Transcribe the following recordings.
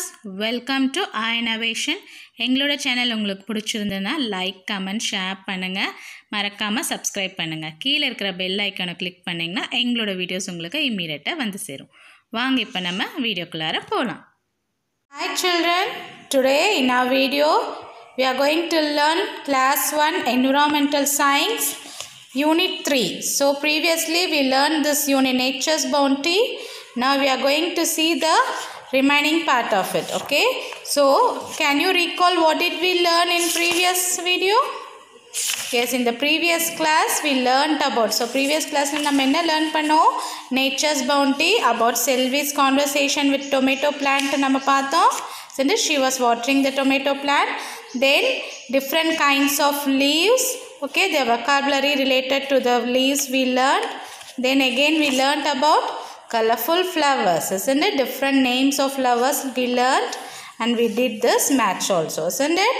Viewers welcome to ஆயனவேஷன் எங்களோட channel உங்களுக்கு பிடிச்சிருந்ததுன்னா லைக் கமெண்ட் ஷேர் பண்ணுங்கள் மறக்காமல் சப்ஸ்கிரைப் பண்ணுங்கள் கீழே இருக்கிற பெல் ஐக்கானை கிளிக் பண்ணிங்கன்னா எங்களோட வீடியோஸ் உங்களுக்கு இம்மீடியட்டாக வந்து சேரும் வாங்க இப்போ நம்ம வீடியோக்குள்ளார போகலாம் hi children today in our video we are going to learn class one environmental science unit three so previously we learned this unit nature's bounty now we are going to see the remaining part of it okay so can you recall what did we learn in previous video yes in the previous class we learnt about so previous class நம்ம என்ன learn pano nature's bounty about Selvi's conversation with tomato plant நம்ம பார்த்தோம் Since she was watering the tomato plant then different kinds of leaves okay the vocabulary related to the leaves we learned. then again we learnt about colorful flowers isn't it different names of flowers we learned and we did this match also isn't it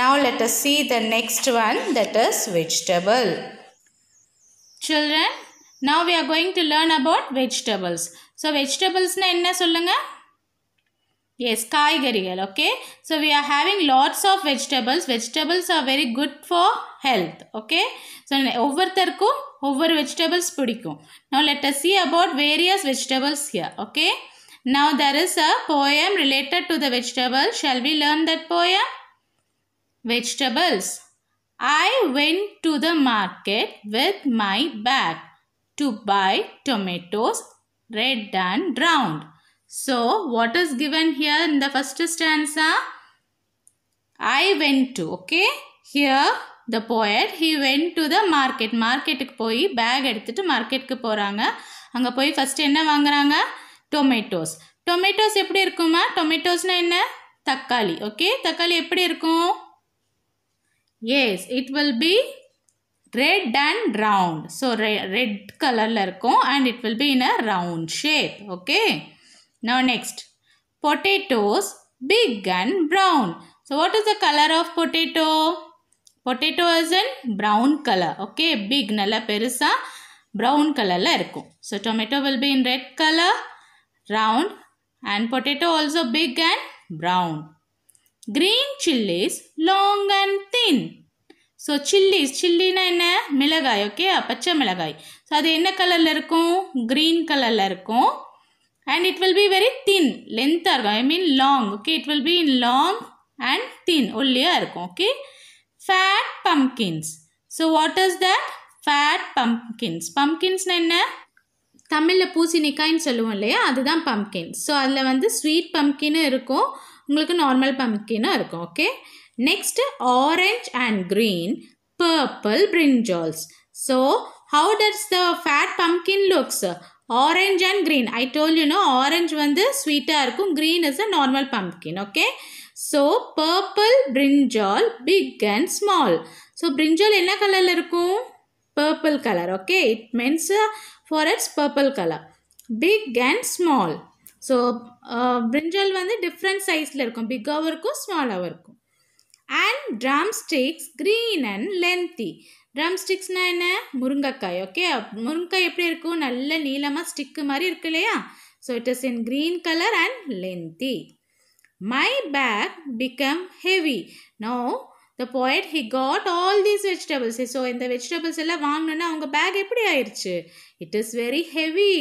now let us see the next one that is vegetable children now we are going to learn about vegetables so vegetables na enna solunga yes kaigarigal okay so we are having lots of vegetables vegetables are very good for health okay so ஒவ்வொருத்தருக்கும் ஒவ்வொரு vegetables Pudico. now let us see about various vegetables here okay now there is a poem related to the vegetable shall we learn that poem vegetables i went to the market with my bag to buy tomatoes red and round so what is given here in the first stanza i went to okay here the poet he went to the market மார்க்கெட்டுக்கு போய் back எடுத்துகிட்டு மார்க்கெட்டுக்கு போகிறாங்க அங்கே போய் first என்ன வாங்குறாங்க tomatoes tomatoes எப்படி இருக்குமா டொமேட்டோஸ்னால் என்ன தக்காளி ஓகே தக்காளி எப்படி இருக்கும் yes it will be red and round so re red கலரில் இருக்கும் and it will be in a round shape okay நான் next potatoes big and brown so what is the colour of potato potato is in brown colour okay big நல்லா பெருசாக brown கலரில் இருக்கும் so tomato will be in red colour round and potato also big and brown green chillies long and thin so chillies சில்லினா என்ன மிளகாய் okay பச்சை மிளகாய் so அது என்ன கலரில் இருக்கும் கிரீன் கலரில் இருக்கும் and it will be very thin லென்த்தாக இருக்கும் I mean long okay it will be in long and thin ஒல்லியாக இருக்கும் okay fat pumpkins so what is the fat pumpkins பம்கின்ஸ்னால் என்ன தமிழில் பூசணிக்காய்ன்னு சொல்லுவோம் இல்லையா அதுதான் பம்கின் ஸோ அதில் வந்து ஸ்வீட் பம்கினும் இருக்கும் உங்களுக்கு நார்மல் பம்கினும் இருக்கும் okay next orange and green purple brinjals so how does the fat pumpkin looks orange and green I told you know orange வந்து ஸ்வீட்டாக இருக்கும் green is a normal pumpkin okay so purple brinjal big and small so brinjal என்ன கலரில் இருக்கும் purple colour okay it means for it's purple colour big and small so brinjal வந்து different சைஸில் இருக்கும் பிக்காகவும் இருக்கும் ஸ்மாலாகவும் இருக்கும் and drum sticks green and lengthy ட்ரம் ஸ்டிக்ஸ்னால் என்ன முருங்கைக்காய் ஓகே முருங்கைக்காய் எப்படி இருக்கும் நல்ல நீளமாக ஸ்டிக்கு மாதிரி இருக்கு இல்லையா so it is in green colour and lengthy My bag become heavy. Now, the poet he got all these vegetables. So இந்த வெஜிடபிள்ஸ் எல்லாம் வாங்கினோன்னா அவங்க பேக் bag ஆயிடுச்சு it It is very heavy.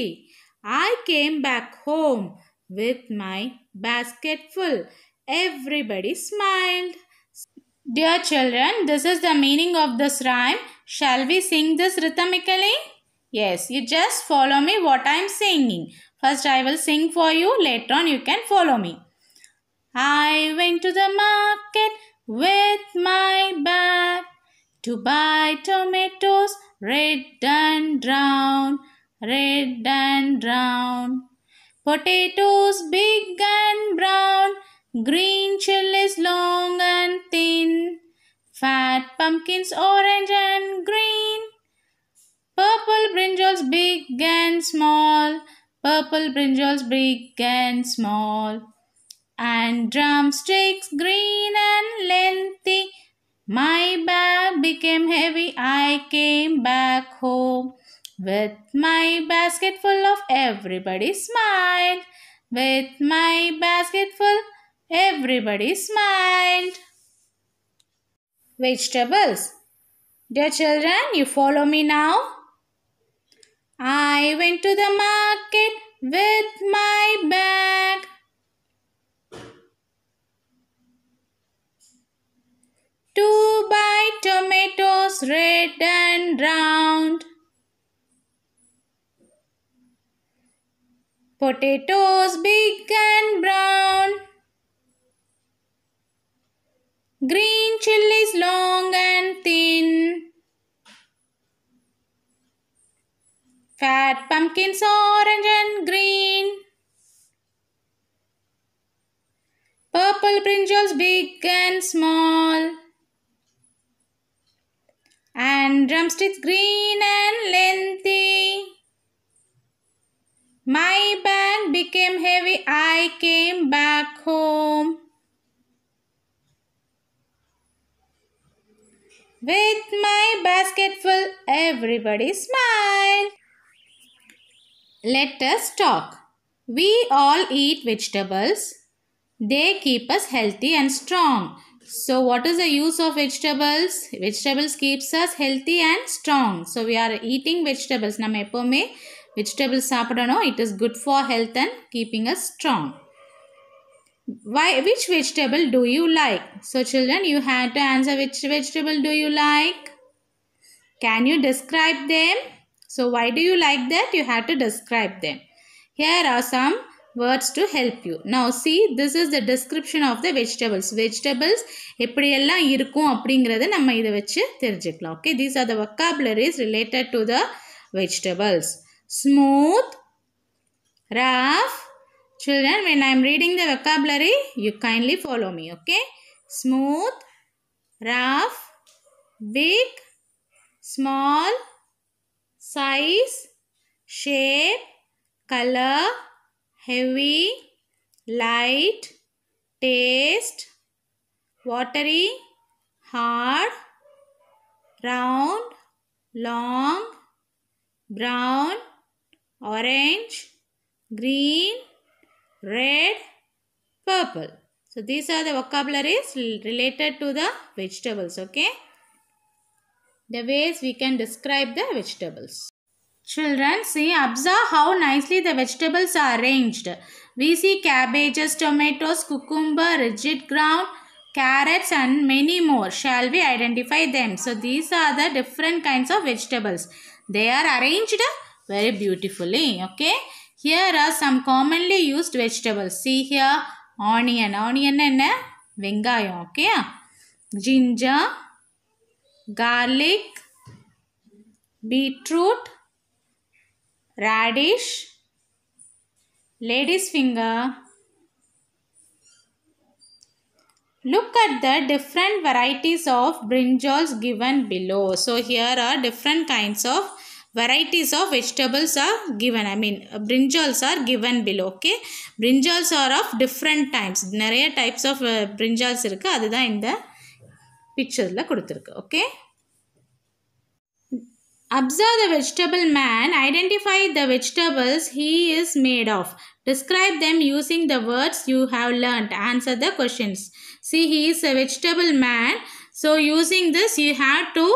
I came back home with my basket full. Everybody smiled. Dear children, this is the meaning of this rhyme. Shall we sing this rhythmically? Yes, you just follow me what I am singing. First I will sing for you, later on you can follow me. I went to the market with my bag to buy tomatoes red and brown, red and brown. Potatoes big and brown, green chilies long and thin, fat pumpkins orange and green, purple brinjals big and small, purple brinjals big and small and drumsticks green and lengthy. My bag became heavy, I came back home with my basket full of everybody smiled. With my basket full, everybody smiled. Vegetables. Dear children, you follow me now. I went to the market with my bag. Two bite tomatoes red and round. Potatoes big and brown. Green chilies long and thin. Fat pumpkins orange and green. Purple brinjals big and small and drumsticks green and lengthy. My bag became heavy, I came back home. With my basket full, everybody smiled. Let us talk. We all eat vegetables. They keep us healthy and strong. So what is the use of vegetables? Vegetables keeps us healthy and strong. So we are eating vegetables. நம்ம எப்போமே vegetables சாப்பிடணும். It is good for health and keeping us strong. Why, which vegetable do you like? So children, you had to answer which vegetable do you like? Can you describe them? So why do you like that? You had to describe them. Here are some vegetables words to help you. Now see this is the description of the vegetables. Vegetables எப்படியெல்லாம் இருக்கும் அப்படிங்கிறத நம்ம இதை வச்சு தெரிஞ்சுக்கலாம் Okay, these are the vocabularies related to the vegetables. Smooth, rough. Children, when I am reading the vocabulary, you kindly follow me, okay? Smooth, rough, big, small, size, shape, color, heavy, light, taste, watery, hard, round, long, brown, orange, green, red, purple. So these are the vocabularies related to the vegetables. Okay. The ways we can describe the vegetables. Children, see, observe how nicely the vegetables are arranged. We see cabbages, tomatoes, cucumber, rigid ground, carrots and many more. Shall we identify them? So, these are the different kinds of vegetables. They are arranged very beautifully. Okay. Here are some commonly used vegetables. See here, onion. Onion and vengayam. Okay. Ginger, garlic, beetroot, radish lady's finger Look at the different varieties of brinjals given below. So here are different kinds of varieties of vegetables are given. I mean brinjals are given below. Okay. Brinjals are of different types. நிறைய types of brinjals இருக்கு அதுதான் இந்த pictureல கொடுத்துருக்கு. Okay. Observe the vegetable man. Identify the vegetables he is made of. Describe them using the words you have learnt. Answer the questions. See, he is a vegetable man. So, using this, you have to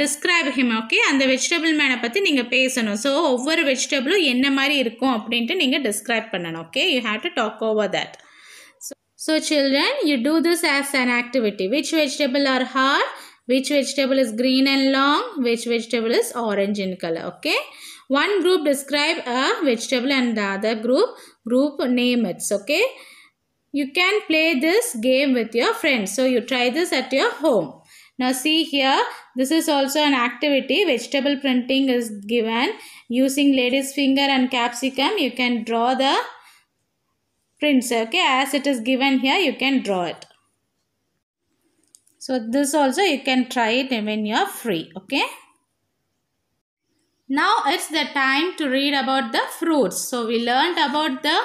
describe him okay அந்த vegetable மேனை பற்றி நீங்கள் பேசணும் so ஒவ்வொரு வெஜிடபிளும் என்ன மாதிரி இருக்கும் அப்படின்ட்டு நீங்கள் டிஸ்கிரைப் பண்ணணும் okay you have to talk over that so children you do this as an activity which vegetable are ஹார் Which vegetable is green and long? Which vegetable is orange in color? Okay. One group describe a vegetable and the other group, group name it. Okay. You can play this game with your friends. So you try this at your home. Now see here, this is also an activity. Vegetable printing is given. Using lady's finger and capsicum, you can draw the prints. Okay, as it is given here, you can draw it. So this also you can try it when you are free. Okay. Now it's the time to read about the fruits. So we learned about the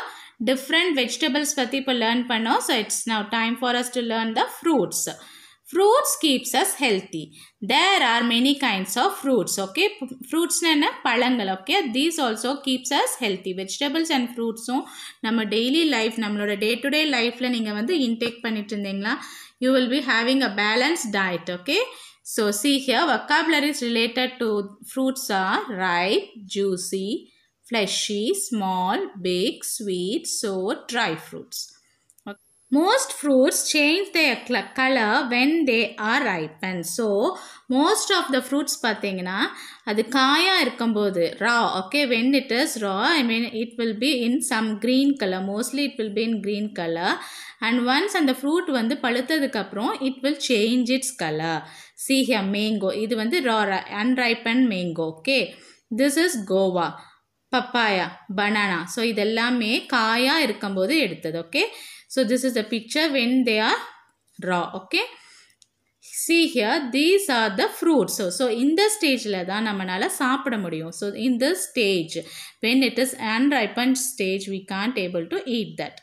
different vegetables பற்றி இப்போ learn So it's now time for us to learn the fruits. Fruits fruits keeps us healthy there are many kinds of fruits okay ஃப்ரூட்ஸ்னு என்ன பழங்கள் okay these also keeps us healthy vegetables and ஃப்ரூட்ஸும் நம்ம daily life நம்மளோட day to day லைஃப்பில் நீங்கள் வந்து intake பண்ணிட்டு இருந்தீங்களா you will be having a balance diet okay so see here vocabularies related to fruits are ripe juicy fleshy small big sweet sour dry fruits most fruits change their color when they are ripened. So most of the fruits பார்த்தீங்கன்னா அது காயாக இருக்கும்போது raw okay when it is raw I mean it will be in some green colour mostly it will be in green colour and once அந்த fruit வந்து பழுத்ததுக்கப்புறம் it will change its colour சீஹியா mango இது வந்து raw unripen mango okay this is guava papaya banana so இதெல்லாமே காயாக இருக்கும்போது எடுத்தது okay So this is the picture when they are raw. Okay. see here these are the fruits so, so in the stage, so in this stage when it is unripened stage we can't able to eat that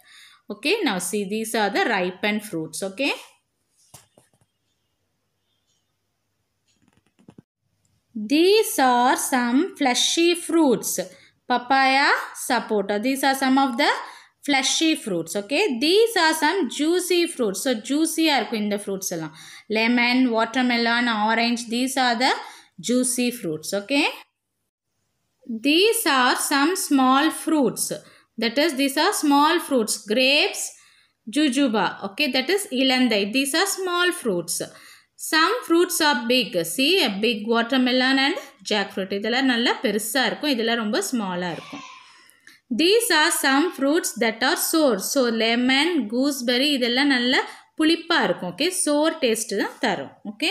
okay now see these are the ripened fruits okay these are some fleshy fruits papaya sapota these are some of the fleshy fruits okay these are some juicy fruits so juicy are in the fruits எல்லாம் lemon watermelon orange these are the juicy fruits okay these are some small fruits that is these are small fruits grapes jujuba okay that is ilandai these are small fruits some fruits are big see a big watermelon and jackfruit இதெல்லாம் நல்லா பெருசாக இருக்கும் இதெல்லாம் small ஸ்மாலாக இருக்கும் these are some fruits that are sour so lemon gooseberry இதெல்லாம் நல்லா புளிப்பாக இருக்கும் ஓகே சோர் டேஸ்ட்டு தான் தரும் okay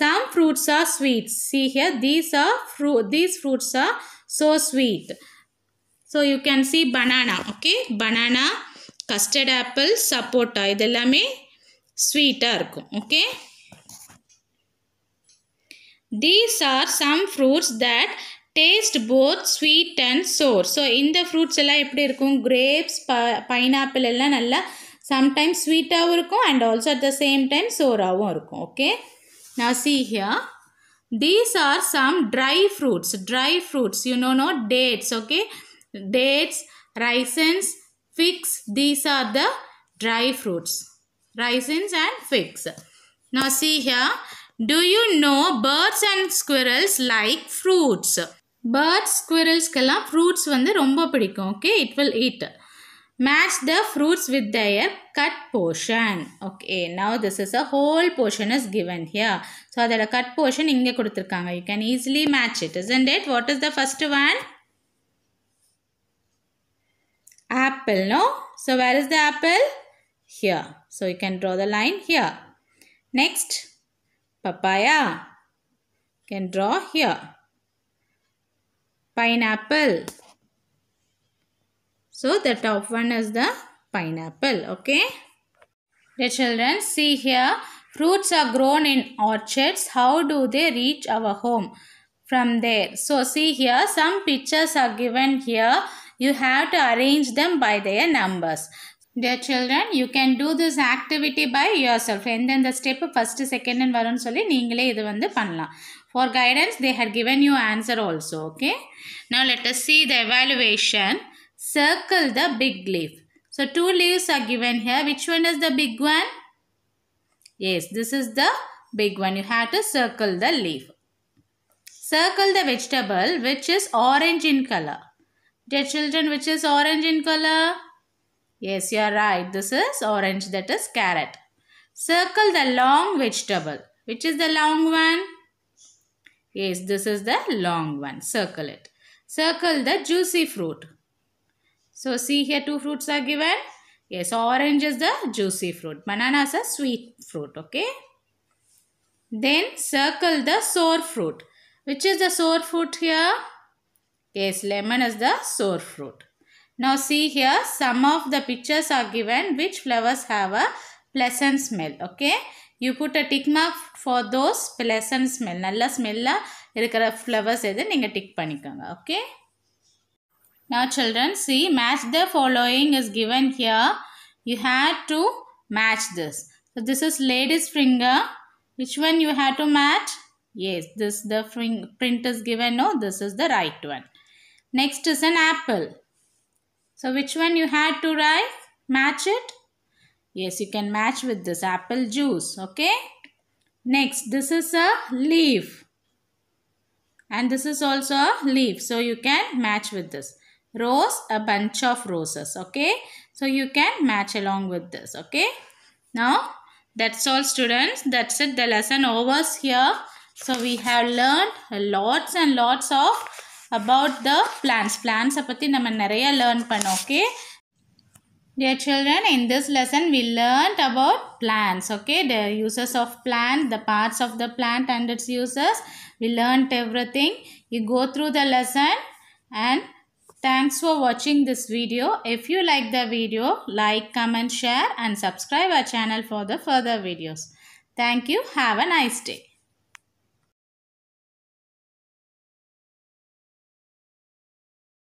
some fruits are sweets see here these are fruit these fruits are so sweet so you can see banana okay banana custard apple sapota இதெல்லாமே ஸ்வீட்டாக இருக்கும் okay these are some fruits that taste both sweet and sour so in the fruits ella eppadi irukum grapes pineapple ella nalla sometimes sweet ah irukum and also at the same time sour ah irukum okay now see here these are some dry fruits dry fruits you know no dates okay dates raisins figs these are the dry fruits raisins and figs now see here do you know birds and squirrels like fruits birds squirrels kallam fruits vandu romba pidikum okay it will eat match the fruits with their cut portion okay now this is a whole portion is given here so adala cut portion inge koduthirukanga you can easily match it isn't it what is the first one apple no so where is the apple here so you can draw the line here next papaya can draw here pineapple. So the top one is the pineapple. Okay. The children see here fruits are grown in orchards. How do they reach our home? From there. So see here some pictures are given here. You have to arrange them by their numbers. Dear children, you can do this activity by yourself. And then the step step first செகண்டுன்னு வரும்னு சொல்லி நீங்களே இது வந்து பண்ணலாம் for guidance, they had given you answer also, okay? Now, let us see the evaluation. Circle the big leaf. So, two leaves are given here. Which one is the big one? Yes, this is the big one. You have to circle the leaf. Circle the vegetable which is orange in color. Dear children, which is orange in color? Yes, you are right. This is orange. That is carrot. Circle the long vegetable. Which is the long one? Yes, this is the long one. Circle it. Circle the juicy fruit. So see here two fruits are given. Yes, orange is the juicy fruit. Banana is a sweet fruit. Okay. Then circle the sour fruit. Which is the sour fruit here? Yes, lemon is the sour fruit. Now see here some of the pictures are given which flowers have a pleasant smell. Okay. You put a tick mark for those pleasant smell நல்லா smell இருக்கிற flowers எது நீங்கள் tick பண்ணிக்கோங்க okay. Now children see match the following is given here. You had to match this. So this is lady's finger. Which one you had to match? Yes, this the print is given. No, this is the right one. Next is an apple. So which one you had to write? Match it? Yes, you can match with this apple juice. Okay. Next, this is a leaf. And this is also a leaf. So, you can match with this. Rose, a bunch of roses. Okay. So, you can match along with this. Okay. Now, that's all students. That's it. The lesson over here. So, we have learned lots and lots of about the plants. Plants பற்றி நம்ம நிறைய learn Dear children, in this lesson we learnt about plants, okay, the uses of plant, the parts of the plant and its uses. We learnt everything. You go through the lesson and thanks for watching this video. If you like the video, like, comment, share and subscribe our channel for the further videos. Thank you. Have a nice day.